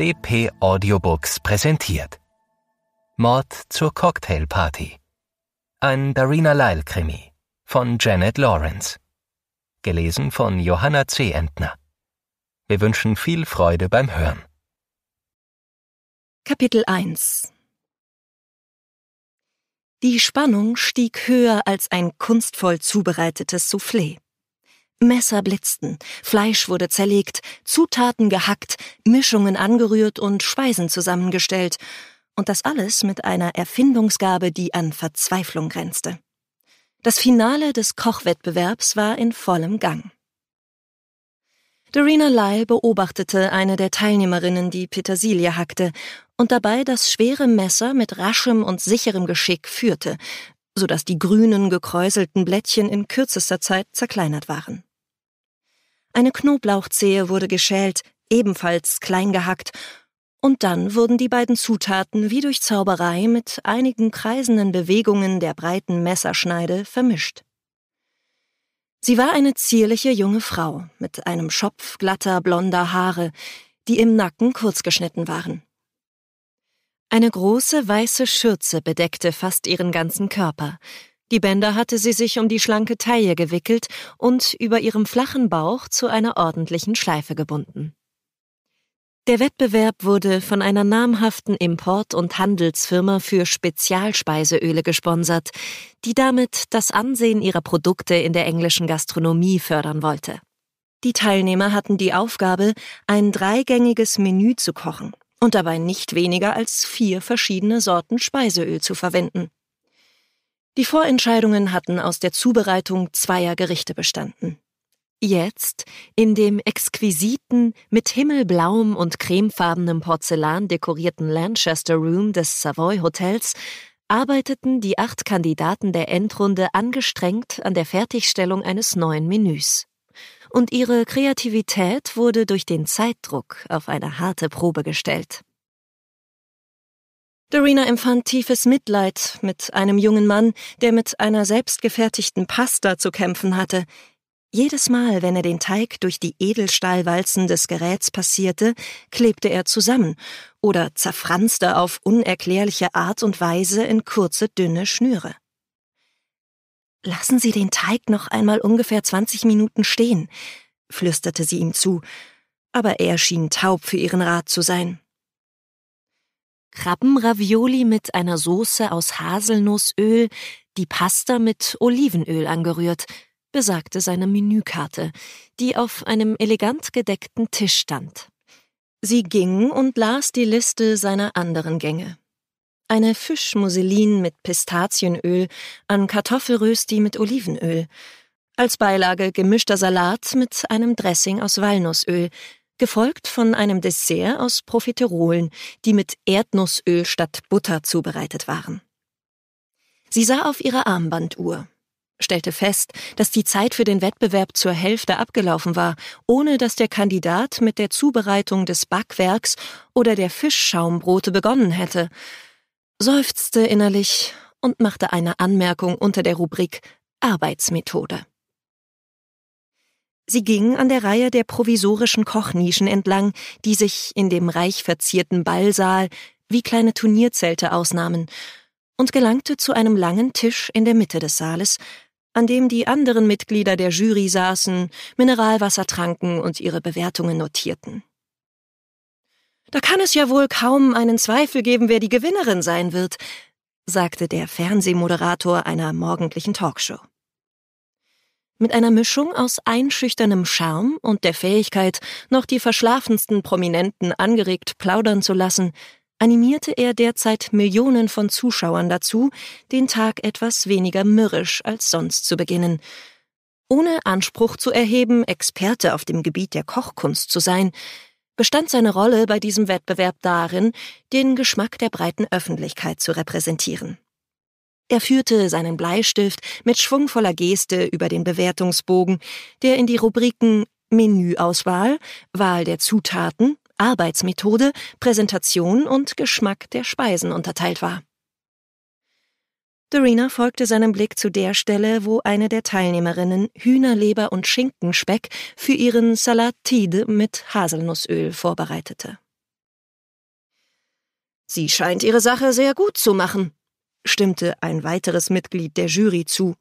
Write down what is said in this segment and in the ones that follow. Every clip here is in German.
DP Audiobooks präsentiert. Mord zur Cocktailparty. Ein Darina Lyle Krimi von Janet Lawrence. Gelesen von Johanna C. Entner. Wir wünschen viel Freude beim Hören. Kapitel 1 Die Spannung stieg höher als ein kunstvoll zubereitetes Soufflé. Messer blitzten, Fleisch wurde zerlegt, Zutaten gehackt, Mischungen angerührt und Speisen zusammengestellt, und das alles mit einer Erfindungsgabe, die an Verzweiflung grenzte. Das Finale des Kochwettbewerbs war in vollem Gang. Dorina Lyle beobachtete eine der Teilnehmerinnen, die Petersilie hackte und dabei das schwere Messer mit raschem und sicherem Geschick führte, so dass die grünen gekräuselten Blättchen in kürzester Zeit zerkleinert waren. Eine Knoblauchzehe wurde geschält, ebenfalls klein gehackt, und dann wurden die beiden Zutaten wie durch Zauberei mit einigen kreisenden Bewegungen der breiten Messerschneide vermischt. Sie war eine zierliche junge Frau mit einem Schopf glatter blonder Haare, die im Nacken kurz geschnitten waren. Eine große weiße Schürze bedeckte fast ihren ganzen Körper, die Bänder hatte sie sich um die schlanke Taille gewickelt und über ihrem flachen Bauch zu einer ordentlichen Schleife gebunden. Der Wettbewerb wurde von einer namhaften Import- und Handelsfirma für Spezialspeiseöle gesponsert, die damit das Ansehen ihrer Produkte in der englischen Gastronomie fördern wollte. Die Teilnehmer hatten die Aufgabe, ein dreigängiges Menü zu kochen und dabei nicht weniger als vier verschiedene Sorten Speiseöl zu verwenden. Die Vorentscheidungen hatten aus der Zubereitung zweier Gerichte bestanden. Jetzt, in dem exquisiten, mit himmelblauem und cremefarbenem Porzellan dekorierten Lanchester Room des Savoy Hotels, arbeiteten die acht Kandidaten der Endrunde angestrengt an der Fertigstellung eines neuen Menüs. Und ihre Kreativität wurde durch den Zeitdruck auf eine harte Probe gestellt. Dorina empfand tiefes Mitleid mit einem jungen Mann, der mit einer selbstgefertigten Pasta zu kämpfen hatte. Jedes Mal, wenn er den Teig durch die Edelstahlwalzen des Geräts passierte, klebte er zusammen oder zerfranste auf unerklärliche Art und Weise in kurze, dünne Schnüre. Lassen Sie den Teig noch einmal ungefähr 20 Minuten stehen, flüsterte sie ihm zu, aber er schien taub für ihren Rat zu sein. Krabbenravioli mit einer Soße aus Haselnussöl, die Pasta mit Olivenöl angerührt, besagte seine Menükarte, die auf einem elegant gedeckten Tisch stand. Sie ging und las die Liste seiner anderen Gänge. Eine Fischmusseline mit Pistazienöl, ein Kartoffelrösti mit Olivenöl, als Beilage gemischter Salat mit einem Dressing aus Walnussöl, gefolgt von einem Dessert aus Profiterolen, die mit Erdnussöl statt Butter zubereitet waren. Sie sah auf ihre Armbanduhr, stellte fest, dass die Zeit für den Wettbewerb zur Hälfte abgelaufen war, ohne dass der Kandidat mit der Zubereitung des Backwerks oder der Fischschaumbrote begonnen hätte, seufzte innerlich und machte eine Anmerkung unter der Rubrik Arbeitsmethode. Sie ging an der Reihe der provisorischen Kochnischen entlang, die sich in dem reich verzierten Ballsaal wie kleine Turnierzelte ausnahmen, und gelangte zu einem langen Tisch in der Mitte des Saales, an dem die anderen Mitglieder der Jury saßen, Mineralwasser tranken und ihre Bewertungen notierten. Da kann es ja wohl kaum einen Zweifel geben, wer die Gewinnerin sein wird, sagte der Fernsehmoderator einer morgendlichen Talkshow. Mit einer Mischung aus einschüchternem Charme und der Fähigkeit, noch die verschlafensten Prominenten angeregt plaudern zu lassen, animierte er derzeit Millionen von Zuschauern dazu, den Tag etwas weniger mürrisch als sonst zu beginnen. Ohne Anspruch zu erheben, Experte auf dem Gebiet der Kochkunst zu sein, bestand seine Rolle bei diesem Wettbewerb darin, den Geschmack der breiten Öffentlichkeit zu repräsentieren. Er führte seinen Bleistift mit schwungvoller Geste über den Bewertungsbogen, der in die Rubriken Menüauswahl, Wahl der Zutaten, Arbeitsmethode, Präsentation und Geschmack der Speisen unterteilt war. Dorina folgte seinem Blick zu der Stelle, wo eine der Teilnehmerinnen Hühnerleber und Schinkenspeck für ihren Salatide mit Haselnussöl vorbereitete. Sie scheint ihre Sache sehr gut zu machen, stimmte ein weiteres Mitglied der Jury zu,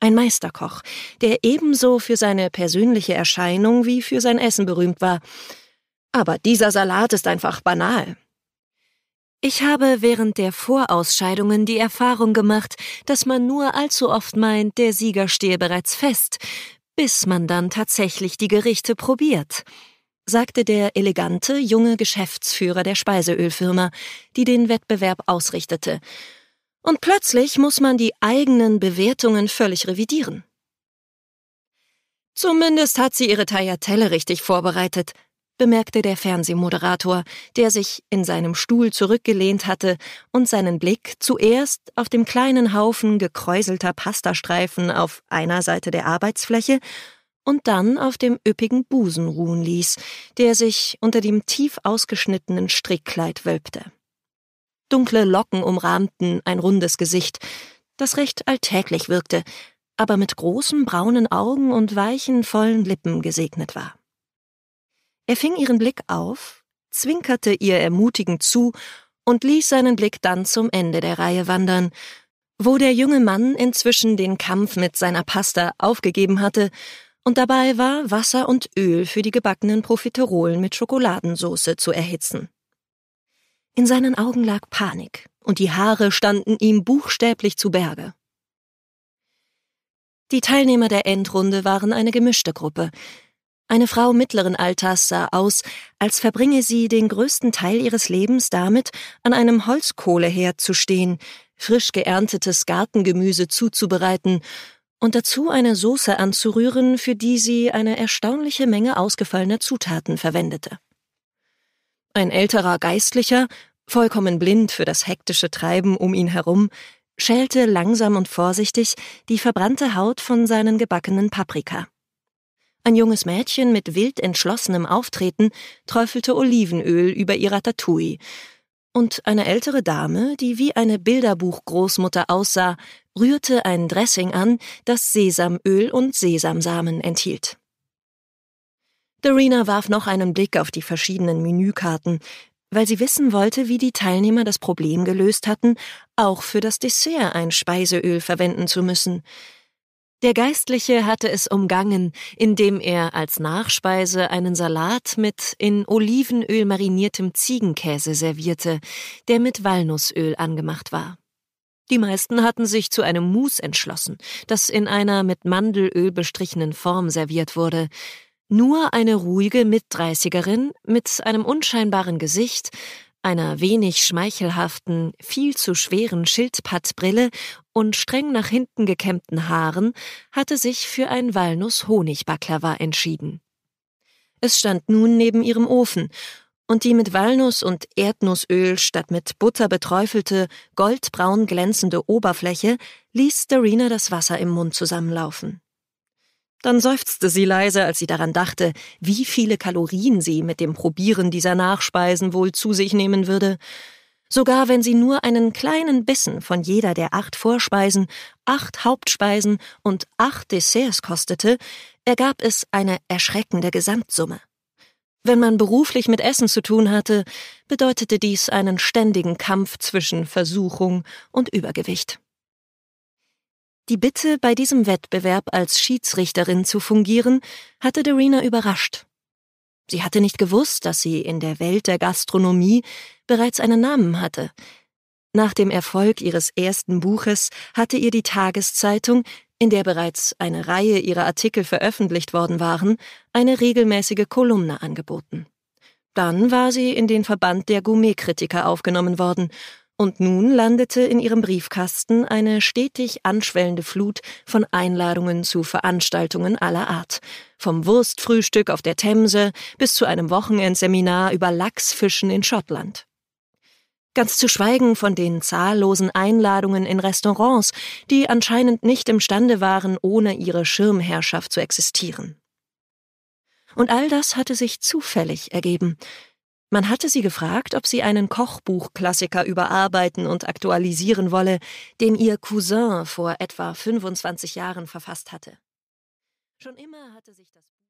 ein Meisterkoch, der ebenso für seine persönliche Erscheinung wie für sein Essen berühmt war. Aber dieser Salat ist einfach banal. Ich habe während der Vorausscheidungen die Erfahrung gemacht, dass man nur allzu oft meint, der Sieger stehe bereits fest, bis man dann tatsächlich die Gerichte probiert, sagte der elegante junge Geschäftsführer der Speiseölfirma, die den Wettbewerb ausrichtete und plötzlich muss man die eigenen Bewertungen völlig revidieren. Zumindest hat sie ihre Tagliatelle richtig vorbereitet, bemerkte der Fernsehmoderator, der sich in seinem Stuhl zurückgelehnt hatte und seinen Blick zuerst auf dem kleinen Haufen gekräuselter Pastastreifen auf einer Seite der Arbeitsfläche und dann auf dem üppigen Busen ruhen ließ, der sich unter dem tief ausgeschnittenen Strickkleid wölbte. Dunkle Locken umrahmten ein rundes Gesicht, das recht alltäglich wirkte, aber mit großen braunen Augen und weichen, vollen Lippen gesegnet war. Er fing ihren Blick auf, zwinkerte ihr ermutigend zu und ließ seinen Blick dann zum Ende der Reihe wandern, wo der junge Mann inzwischen den Kampf mit seiner Pasta aufgegeben hatte, und dabei war Wasser und Öl für die gebackenen Profiterolen mit Schokoladensauce zu erhitzen. In seinen Augen lag Panik, und die Haare standen ihm buchstäblich zu Berge. Die Teilnehmer der Endrunde waren eine gemischte Gruppe. Eine Frau mittleren Alters sah aus, als verbringe sie den größten Teil ihres Lebens damit, an einem Holzkohleherd zu stehen, frisch geerntetes Gartengemüse zuzubereiten und dazu eine Soße anzurühren, für die sie eine erstaunliche Menge ausgefallener Zutaten verwendete. Ein älterer Geistlicher, vollkommen blind für das hektische Treiben um ihn herum, schälte langsam und vorsichtig die verbrannte Haut von seinen gebackenen Paprika. Ein junges Mädchen mit wild entschlossenem Auftreten träufelte Olivenöl über ihrer Ratatouille, und eine ältere Dame, die wie eine Bilderbuchgroßmutter aussah, rührte ein Dressing an, das Sesamöl und Sesamsamen enthielt. Dorina warf noch einen Blick auf die verschiedenen Menükarten, weil sie wissen wollte, wie die Teilnehmer das Problem gelöst hatten, auch für das Dessert ein Speiseöl verwenden zu müssen. Der Geistliche hatte es umgangen, indem er als Nachspeise einen Salat mit in Olivenöl mariniertem Ziegenkäse servierte, der mit Walnussöl angemacht war. Die meisten hatten sich zu einem Mousse entschlossen, das in einer mit Mandelöl bestrichenen Form serviert wurde. Nur eine ruhige Mitdreißigerin mit einem unscheinbaren Gesicht, einer wenig schmeichelhaften, viel zu schweren Schildpattbrille und streng nach hinten gekämmten Haaren hatte sich für ein Walnuss-Honigbaklava entschieden. Es stand nun neben ihrem Ofen, und die mit Walnuss und Erdnussöl statt mit Butter beträufelte, goldbraun glänzende Oberfläche ließ Darina das Wasser im Mund zusammenlaufen. Dann seufzte sie leise, als sie daran dachte, wie viele Kalorien sie mit dem Probieren dieser Nachspeisen wohl zu sich nehmen würde. Sogar wenn sie nur einen kleinen Bissen von jeder der acht Vorspeisen, acht Hauptspeisen und acht Desserts kostete, ergab es eine erschreckende Gesamtsumme. Wenn man beruflich mit Essen zu tun hatte, bedeutete dies einen ständigen Kampf zwischen Versuchung und Übergewicht. Die Bitte, bei diesem Wettbewerb als Schiedsrichterin zu fungieren, hatte Darina überrascht. Sie hatte nicht gewusst, dass sie in der Welt der Gastronomie bereits einen Namen hatte. Nach dem Erfolg ihres ersten Buches hatte ihr die Tageszeitung, in der bereits eine Reihe ihrer Artikel veröffentlicht worden waren, eine regelmäßige Kolumne angeboten. Dann war sie in den Verband der Gourmetkritiker aufgenommen worden und nun landete in ihrem Briefkasten eine stetig anschwellende Flut von Einladungen zu Veranstaltungen aller Art. Vom Wurstfrühstück auf der Themse bis zu einem Wochenendseminar über Lachsfischen in Schottland. Ganz zu schweigen von den zahllosen Einladungen in Restaurants, die anscheinend nicht imstande waren, ohne ihre Schirmherrschaft zu existieren. Und all das hatte sich zufällig ergeben. Man hatte sie gefragt, ob sie einen Kochbuchklassiker überarbeiten und aktualisieren wolle, den ihr Cousin vor etwa 25 Jahren verfasst hatte. Schon immer hatte sich das